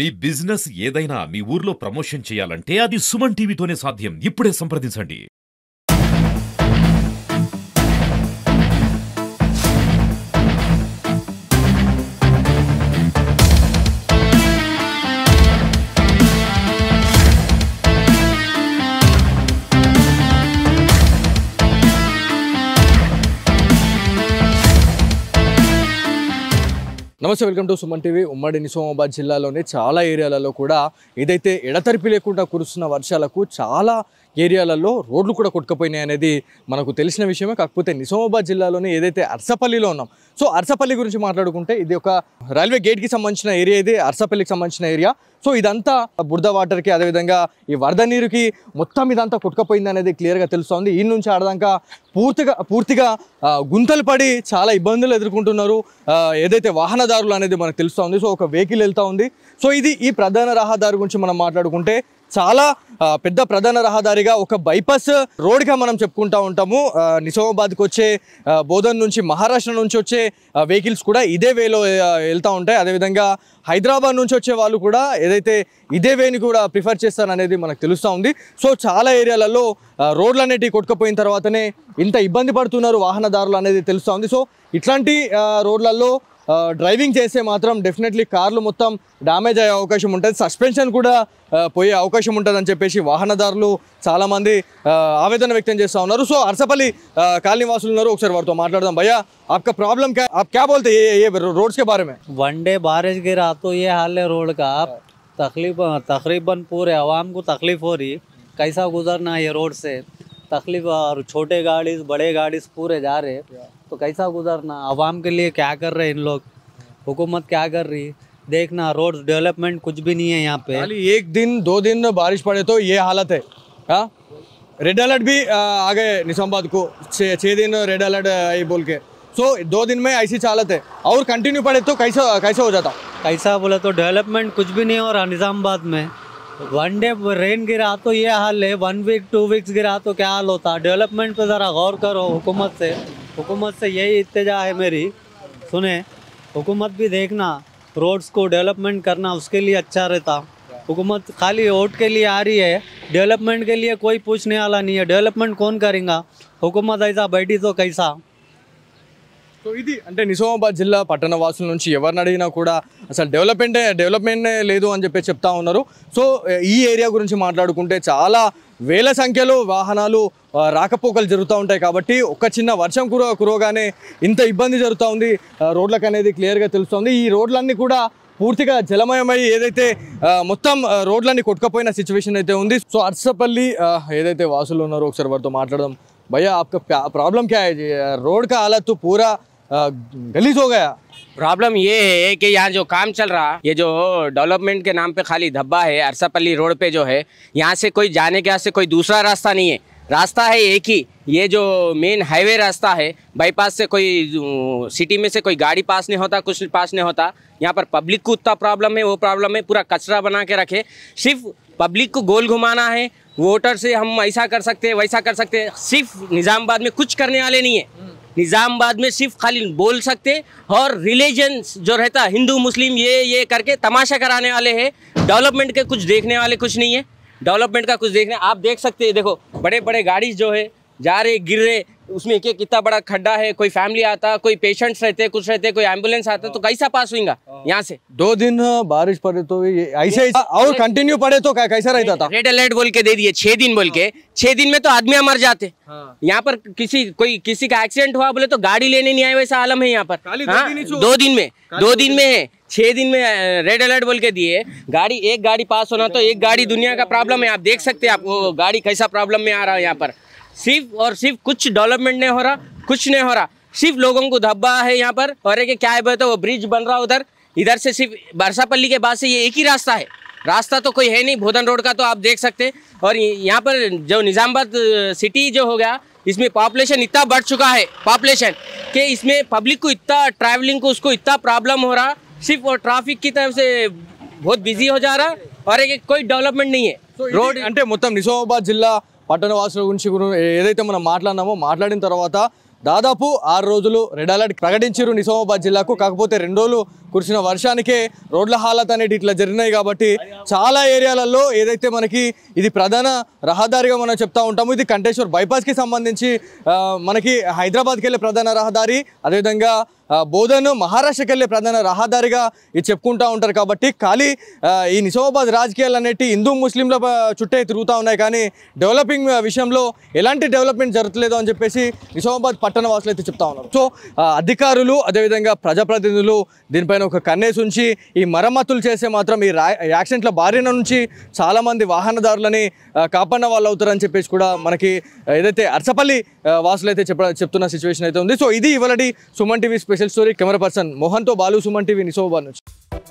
మీ business ఏదైనా మీ ఊర్లో promotion చేయాలంటే అది సుమన్ టీవీతోనే సాధ్యం ఇప్పుడే సంప్రదించండి నమస్తే వెల్కమ్ టు సుమన్ టీవీ ఉమ్మడి నిజామాబాద్ జిల్లాలోని చాలా ఏరియాలలో కూడా ఏదైతే ఎడతెరిపి లేకుండా కురుస్తున్న వర్షాలకు చాలా ఏరియాలలో రోడ్లు కూడా కొట్టుకుపోయినాయి అనేది మనకు తెలిసిన విషయమే కాకపోతే నిజామాబాద్ జిల్లాలోని ఏదైతే అర్సపల్లిలో ఉన్నాం సో అర్సపల్లి గురించి మాట్లాడుకుంటే ఇది ఒక రైల్వే గేట్కి సంబంధించిన ఏరియా ఇది అర్సపల్లికి సంబంధించిన ఏరియా సో ఇదంతా బురద వాటర్కి అదేవిధంగా ఈ వరద నీరుకి మొత్తం ఇదంతా కొట్టుకపోయింది అనేది క్లియర్గా తెలుస్తోంది ఈ నుంచి ఆడదాకా పూర్తిగా పూర్తిగా గుంతలు పడి చాలా ఇబ్బందులు ఎదుర్కొంటున్నారు ఏదైతే వాహన రహదారులు అనేది మనకు తెలుస్తూ ఉంది సో ఒక వెహికల్ వెళ్తూ ఉంది సో ఇది ఈ ప్రధాన రహదారి గురించి మనం మాట్లాడుకుంటే చాలా పెద్ద ప్రధాన రహదారిగా ఒక బైపాస్ రోడ్గా మనం చెప్పుకుంటూ ఉంటాము నిజామాబాద్కి వచ్చే బోధన్ నుంచి మహారాష్ట్ర నుంచి వచ్చే వెహికల్స్ కూడా ఇదే వేలో వెళ్తూ ఉంటాయి అదేవిధంగా హైదరాబాద్ నుంచి వచ్చే వాళ్ళు కూడా ఏదైతే ఇదే వేని కూడా ప్రిఫర్ చేస్తారనేది మనకు తెలుస్తూ ఉంది సో చాలా ఏరియాలలో రోడ్లు అనేటివి కొట్టుకుపోయిన తర్వాతనే ఇంత ఇబ్బంది పడుతున్నారు వాహనదారులు అనేది తెలుస్తూ ఉంది సో ఇట్లాంటి రోడ్లలో డ్రైవింగ్ చేస్తే మాత్రం డెఫినెట్లీ కార్లు మొత్తం డ్యామేజ్ అయ్యే అవకాశం ఉంటుంది సస్పెన్షన్ కూడా పోయే అవకాశం ఉంటుందని చెప్పేసి వాహనదారులు చాలామంది ఆవేదన వ్యక్తం చేస్తూ ఉన్నారు సో అర్సపల్లి కాలనీ వాసులు ఉన్నారు ఒకసారి వారితో మాట్లాడదాం భయ్యా आपका प्रॉब्लम क्या आप क्या बोलते हैं ये रोड्स के बारे में वन डे बारिश गिरा तो ये हाल है रोड का तकलीफ तकरीबन पूरे आवाम को तकलीफ हो रही कैसा गुजरना है ये रोड से तकलीफ और छोटे गाड़ी बड़े गाड़ी पूरे जा रहे तो कैसा गुजरना आवाम के लिए क्या कर रहे हैं इन लोग हुकूमत क्या कर रही है देखना रोड डेवलपमेंट कुछ भी नहीं है यहाँ पे एक दिन दो दिन बारिश पड़े तो ये हालत है हाँ रेड अलर्ट भी आ गए निजामाबाद को छः दिन रेड अलर्ट आई बोल के सो so, दो दिन में ऐसी चालत है और कंटिन्यू पड़े तो कैसा कैसा हो जाता कैसा बोला तो डेवलपमेंट कुछ भी नहीं हो रहा निज़ामबाद में वन डे रेन गिरा तो ये हाल है वन वीक टू वीक्स गिरा तो क्या हाल होता डेवलपमेंट पर ज़रा गौर करो हुकूमत से हुकूमत से यही इतजा है मेरी सुने हुकूमत भी देखना रोड्स को डेवलपमेंट करना उसके लिए अच्छा रहता हुकूमत खाली वोट के लिए आ रही है डेवलपमेंट के लिए कोई पूछने वाला नहीं है डेवलपमेंट कौन करेगा हुकूमत ऐसा बैठी तो कैसा సో ఇది అంటే నిజామాబాద్ జిల్లా పట్టణ వాసుల నుంచి ఎవరిని అడిగినా కూడా అసలు డెవలప్మెంట్ డెవలప్మెంట్ లేదు అని చెప్పి చెప్తా ఉన్నారు సో ఈ ఏరియా గురించి మాట్లాడుకుంటే చాలా వేల సంఖ్యలో వాహనాలు రాకపోకలు జరుగుతూ ఉంటాయి కాబట్టి ఒక చిన్న వర్షం కుర కురవగానే ఇంత ఇబ్బంది జరుగుతూ ఉంది రోడ్లకు అనేది క్లియర్గా తెలుస్తుంది ఈ రోడ్లన్నీ కూడా పూర్తిగా జలమయమై ఏదైతే మొత్తం రోడ్లన్నీ కొట్టుకపోయిన సిచ్యువేషన్ అయితే ఉంది సో అర్సపల్లి ఏదైతే వాసులు ఉన్నారో ఒకసారి వారితో మాట్లాడదాం భయ్యా ఆప్కా ప్రాబ్లం క్యా రోడ్ కా హాలత్ పూరా गलीज हो गया प्रॉब्लम ये है कि यहाँ जो काम चल रहा ये जो डेवलपमेंट के नाम पे खाली धब्बा है अरसापल्ली रोड पे जो है यहाँ से कोई जाने के यहाँ से कोई दूसरा रास्ता नहीं है रास्ता है एक ही ये जो मेन हाईवे रास्ता है बाईपास से कोई सिटी में से कोई गाड़ी पास नहीं होता कुछ पास नहीं होता यहाँ पर पब्लिक को उतना प्रॉब्लम है वो प्रॉब्लम है पूरा कचरा बना के रखे सिर्फ पब्लिक को गोल घुमाना है वोटर से हम ऐसा कर सकते हैं वैसा कर सकते हैं सिर्फ निज़ामबाद में कुछ करने वाले नहीं है निज़ामबाद में सिर्फ खाली बोल सकते और रिलीजन जो रहता हिंदू मुस्लिम ये ये करके तमाशा कराने वाले हैं डेवलपमेंट के कुछ देखने वाले कुछ नहीं है डेवलपमेंट का कुछ देखने आप देख सकते हैं देखो बड़े बड़े गाड़ी जो है जा रहे गिर रहे उसमें एक एक कितना बड़ा खड्डा है कोई फैमिली आता कोई पेशेंट्स रहते कुछ रहते कोई एम्बुलेंस आता तो हाँ। कैसा पास होगा हाँ। यहाँ से दो दिन हाँ, बारिश पड़े तो ऐसे और कंटिन्यू पड़े तो कैसा रहता था रेड अलर्ट बोल के दे दिए छह दिन बोल के छह दिन में तो आदमी मर जाते यहाँ पर किसी कोई किसी का एक्सीडेंट हुआ बोले तो गाड़ी लेने नहीं आए वैसा आलम है यहाँ पर दो दिन में दो दिन में है छह दिन में रेड अलर्ट बोल के दिए गाड़ी एक गाड़ी पास होना तो एक गाड़ी दुनिया का प्रॉब्लम है आप देख सकते हैं आप गाड़ी कैसा प्रॉब्लम में आ रहा है यहाँ पर सिर्फ और सिर्फ कुछ डेवलपमेंट नहीं हो रहा कुछ नहीं हो रहा सिर्फ लोगों को धब्बा है यहाँ पर और एक क्या है बोलते वो ब्रिज बन रहा उधर इधर से सिर्फ बरसापल्ली के बाद से ये एक ही रास्ता है रास्ता तो कोई है नहीं भोदन रोड का तो आप देख सकते हैं और यहाँ पर जो निज़ामबाद सिटी जो हो गया इसमें पॉपुलेशन इतना बढ़ चुका है पॉपुलेशन कि इसमें पब्लिक को इतना ट्रैवलिंग को उसको इतना प्रॉब्लम हो रहा सिर्फ और ट्रैफिक की तरफ से बहुत बिजी हो जा रहा और एक कोई डेवलपमेंट नहीं है रोड अंटे మొత్తం निजामाबाद जिला వాసుల గురించి ఏదైతే మనం మాట్లాడినామో మాట్లాడిన తర్వాత దాదాపు ఆరు రోజులు రెడ్ అలర్ట్ ప్రకటించారు నిజామాబాద్ జిల్లాకు కాకపోతే రెండు రోజులు కురిసిన వర్షానికే రోడ్ల హాలత్ అనేటి ఇట్లా జరిగినాయి కాబట్టి చాలా ఏరియాలలో ఏదైతే మనకి ఇది ప్రధాన రహదారిగా మనం చెప్తా ఉంటాము ఇది కంటేశ్వర్ బైపాస్కి సంబంధించి మనకి హైదరాబాద్కి వెళ్ళే ప్రధాన రహదారి అదేవిధంగా బోధన్ మహారాష్ట్రకి వెళ్ళే ప్రధాన రహదారిగా ఇది చెప్పుకుంటూ ఉంటారు కాబట్టి ఖాళీ ఈ నిజామాబాద్ రాజకీయాలు అనేటి హిందూ ముస్లింల చుట్టే తిరుగుతూ ఉన్నాయి కానీ డెవలపింగ్ విషయంలో ఎలాంటి డెవలప్మెంట్ జరగట్లేదు అని చెప్పేసి నిజామాబాద్ పట్టణ వాసులు అయితే చెప్తా ఉన్నారు సో అధికారులు అదేవిధంగా ప్రజాప్రతినిధులు దీనిపైన ఆయన ఒక కన్నేసి ఉంచి ఈ మరమ్మతులు చేసే మాత్రం ఈ యాక్సిడెంట్ల బారిన నుంచి చాలామంది వాహనదారులని కాపాడిన వాళ్ళు అవుతారని చెప్పేసి కూడా మనకి ఏదైతే అర్చపల్లి వాసులు అయితే చెప్ప చెప్తున్న సిచ్యువేషన్ అయితే ఉంది సో ఇది ఇవాళ Suman TV special story camera person మోహన్తో బాలు సుమన్ టీవీ నిసోబాన్ నుంచి